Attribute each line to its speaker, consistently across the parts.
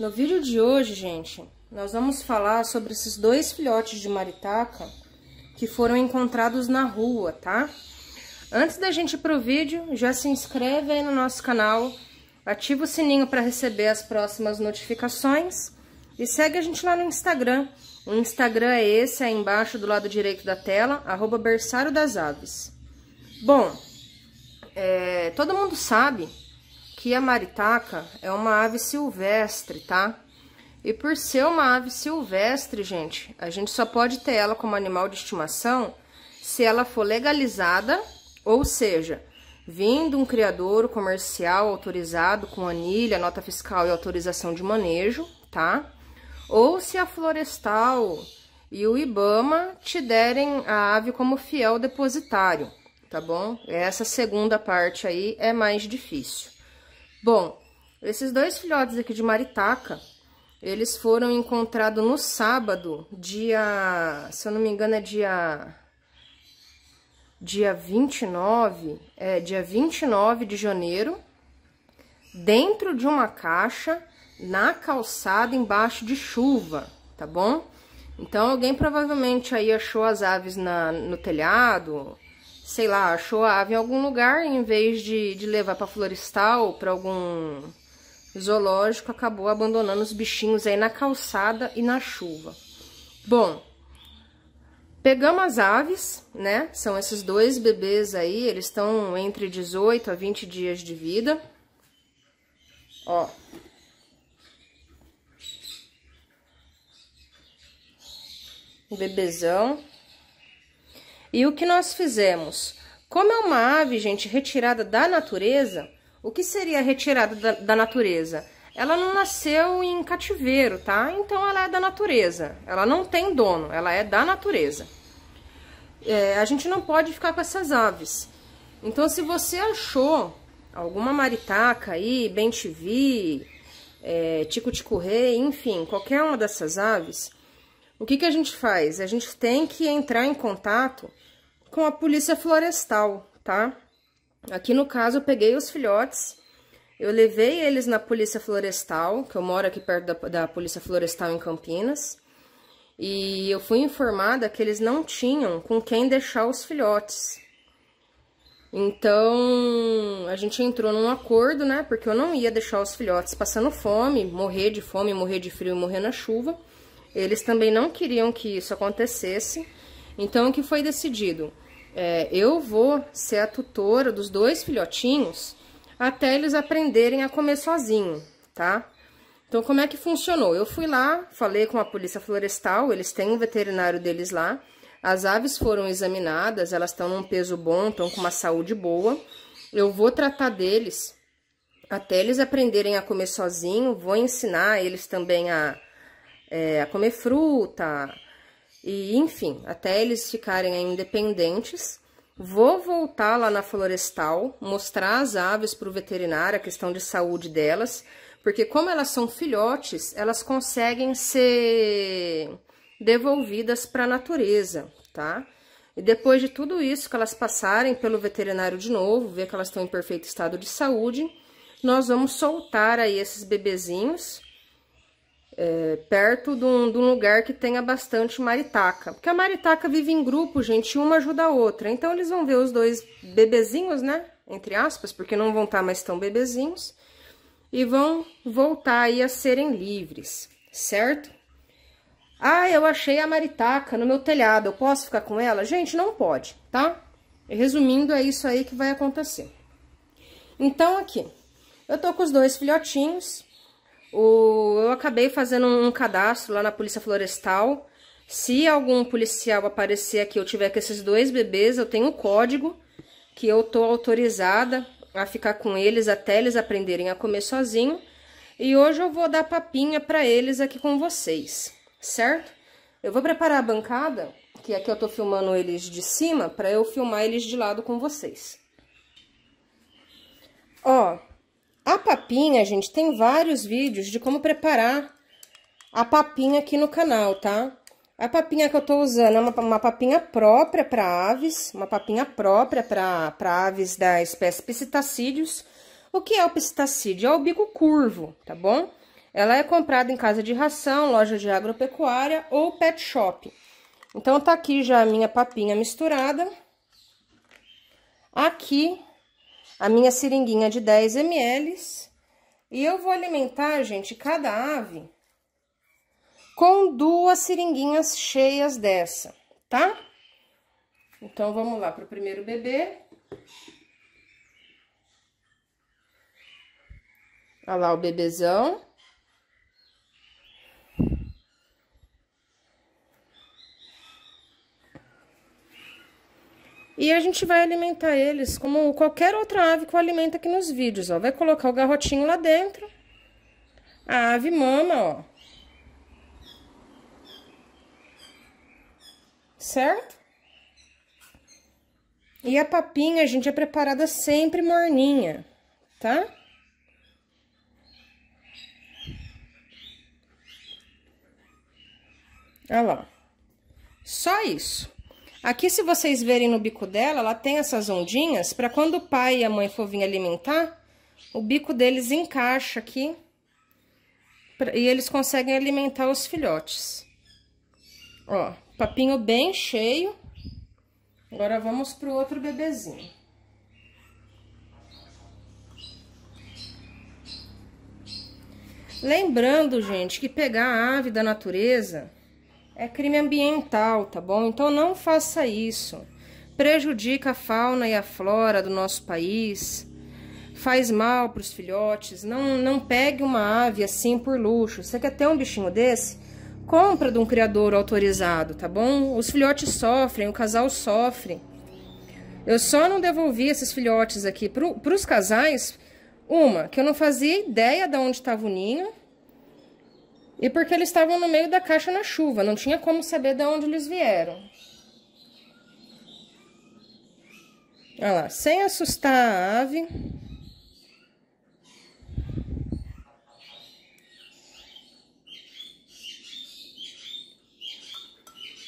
Speaker 1: No vídeo de hoje, gente, nós vamos falar sobre esses dois filhotes de maritaca que foram encontrados na rua, tá? Antes da gente ir pro vídeo, já se inscreve aí no nosso canal, ativa o sininho para receber as próximas notificações e segue a gente lá no Instagram. O Instagram é esse aí embaixo do lado direito da tela, arroba berçário das aves. Bom, é, todo mundo sabe que a maritaca é uma ave silvestre, tá? E por ser uma ave silvestre, gente, a gente só pode ter ela como animal de estimação se ela for legalizada, ou seja, vindo um criador comercial autorizado com anilha, nota fiscal e autorização de manejo, tá? Ou se a florestal e o IBAMA te derem a ave como fiel depositário, tá bom? Essa segunda parte aí é mais difícil. Bom, esses dois filhotes aqui de maritaca, eles foram encontrados no sábado, dia, se eu não me engano é dia dia 29, é dia 29 de janeiro, dentro de uma caixa na calçada embaixo de chuva, tá bom? Então alguém provavelmente aí achou as aves na, no telhado, sei lá, achou a ave em algum lugar, em vez de, de levar para florestal, para algum zoológico, acabou abandonando os bichinhos aí na calçada e na chuva. Bom, pegamos as aves, né? São esses dois bebês aí, eles estão entre 18 a 20 dias de vida. Ó. O bebezão. E o que nós fizemos? Como é uma ave, gente, retirada da natureza, o que seria retirada da, da natureza? Ela não nasceu em cativeiro, tá? Então ela é da natureza. Ela não tem dono, ela é da natureza. É, a gente não pode ficar com essas aves. Então, se você achou alguma maritaca aí, bem é, tico-tico-rei, enfim, qualquer uma dessas aves, o que, que a gente faz? A gente tem que entrar em contato com a polícia florestal, tá? Aqui no caso eu peguei os filhotes, eu levei eles na polícia florestal, que eu moro aqui perto da, da polícia florestal em Campinas, e eu fui informada que eles não tinham com quem deixar os filhotes. Então, a gente entrou num acordo, né? Porque eu não ia deixar os filhotes passando fome, morrer de fome, morrer de frio, e morrer na chuva. Eles também não queriam que isso acontecesse. Então, o que foi decidido? É, eu vou ser a tutora dos dois filhotinhos até eles aprenderem a comer sozinho, tá? Então, como é que funcionou? Eu fui lá, falei com a polícia florestal, eles têm um veterinário deles lá. As aves foram examinadas, elas estão num peso bom, estão com uma saúde boa. Eu vou tratar deles até eles aprenderem a comer sozinho, vou ensinar eles também a, é, a comer fruta, e enfim, até eles ficarem independentes. Vou voltar lá na florestal, mostrar as aves para o veterinário, a questão de saúde delas, porque como elas são filhotes, elas conseguem ser devolvidas para a natureza, tá? E depois de tudo isso, que elas passarem pelo veterinário de novo, ver que elas estão em perfeito estado de saúde, nós vamos soltar aí esses bebezinhos é, perto de um, de um, lugar que tenha bastante maritaca. Porque a maritaca vive em grupo, gente, uma ajuda a outra. Então, eles vão ver os dois bebezinhos, né? Entre aspas, porque não vão estar tá mais tão bebezinhos. E vão voltar aí a serem livres, certo? Ah, eu achei a maritaca no meu telhado, eu posso ficar com ela? Gente, não pode, tá? Resumindo, é isso aí que vai acontecer. Então, aqui, eu tô com os dois filhotinhos, o, eu acabei fazendo um cadastro lá na Polícia Florestal. Se algum policial aparecer aqui, eu tiver com esses dois bebês, eu tenho o um código que eu tô autorizada a ficar com eles até eles aprenderem a comer sozinho. E hoje eu vou dar papinha para eles aqui com vocês, certo? Eu vou preparar a bancada, que é aqui eu tô filmando eles de cima, para eu filmar eles de lado com vocês. Ó, a papinha, gente, tem vários vídeos de como preparar a papinha aqui no canal, tá? A papinha que eu tô usando é uma, uma papinha própria para aves, uma papinha própria para aves da espécie Pistacídeos. O que é o pistacídeo? É o bico curvo, tá bom? Ela é comprada em casa de ração, loja de agropecuária ou pet shop. Então, tá aqui já a minha papinha misturada. Aqui a minha seringuinha de 10 ml. E eu vou alimentar, gente, cada ave com duas seringuinhas cheias dessa, tá? Então, vamos lá para o primeiro bebê. Olha lá o bebezão. E a gente vai alimentar eles como qualquer outra ave que alimenta aqui nos vídeos, ó. Vai colocar o garrotinho lá dentro. A ave mama, ó. Certo? E a papinha, a gente, é preparada sempre morninha, tá? Olha lá. Só isso. Aqui, se vocês verem no bico dela, ela tem essas ondinhas, para quando o pai e a mãe for vir alimentar, o bico deles encaixa aqui, e eles conseguem alimentar os filhotes. Ó, papinho bem cheio. Agora vamos pro outro bebezinho. Lembrando, gente, que pegar a ave da natureza é crime ambiental, tá bom? Então não faça isso. Prejudica a fauna e a flora do nosso país. Faz mal para os filhotes. Não, não pegue uma ave assim por luxo. Você quer ter um bichinho desse? Compra de um criador autorizado, tá bom? Os filhotes sofrem, o casal sofre. Eu só não devolvi esses filhotes aqui para os casais. Uma, que eu não fazia ideia de onde estava o ninho e porque eles estavam no meio da caixa na chuva, não tinha como saber de onde eles vieram. Olha lá, sem assustar a ave.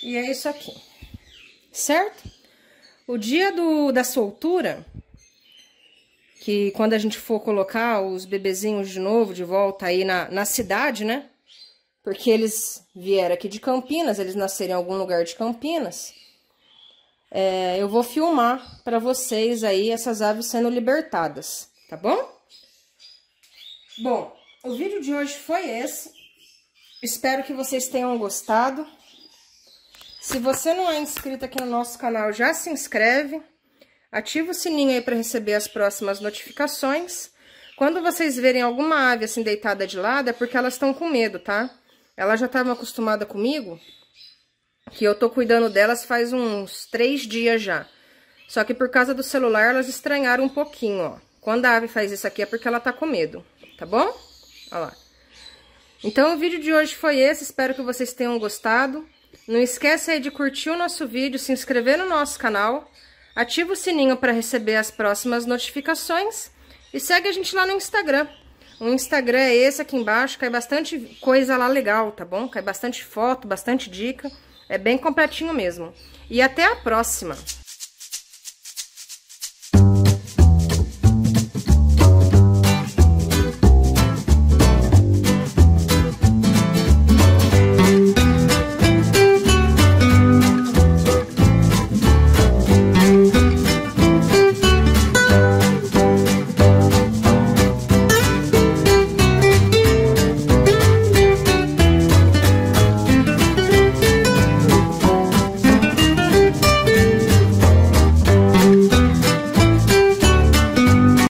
Speaker 1: E é isso aqui, certo? O dia do, da soltura, que quando a gente for colocar os bebezinhos de novo, de volta aí na, na cidade, né? porque eles vieram aqui de Campinas, eles nasceram em algum lugar de Campinas. É, eu vou filmar para vocês aí essas aves sendo libertadas, tá bom? Bom, o vídeo de hoje foi esse. Espero que vocês tenham gostado. Se você não é inscrito aqui no nosso canal, já se inscreve. Ativa o sininho aí para receber as próximas notificações. Quando vocês verem alguma ave assim deitada de lado, é porque elas estão com medo, tá? Ela já estava tá acostumada comigo, que eu tô cuidando delas faz uns três dias já. Só que por causa do celular, elas estranharam um pouquinho, ó. Quando a ave faz isso aqui é porque ela tá com medo, tá bom? Olha lá. Então o vídeo de hoje foi esse, espero que vocês tenham gostado. Não esquece aí de curtir o nosso vídeo, se inscrever no nosso canal, ativa o sininho para receber as próximas notificações e segue a gente lá no Instagram, o Instagram é esse aqui embaixo, cai bastante coisa lá legal, tá bom? Cai bastante foto, bastante dica, é bem completinho mesmo. E até a próxima!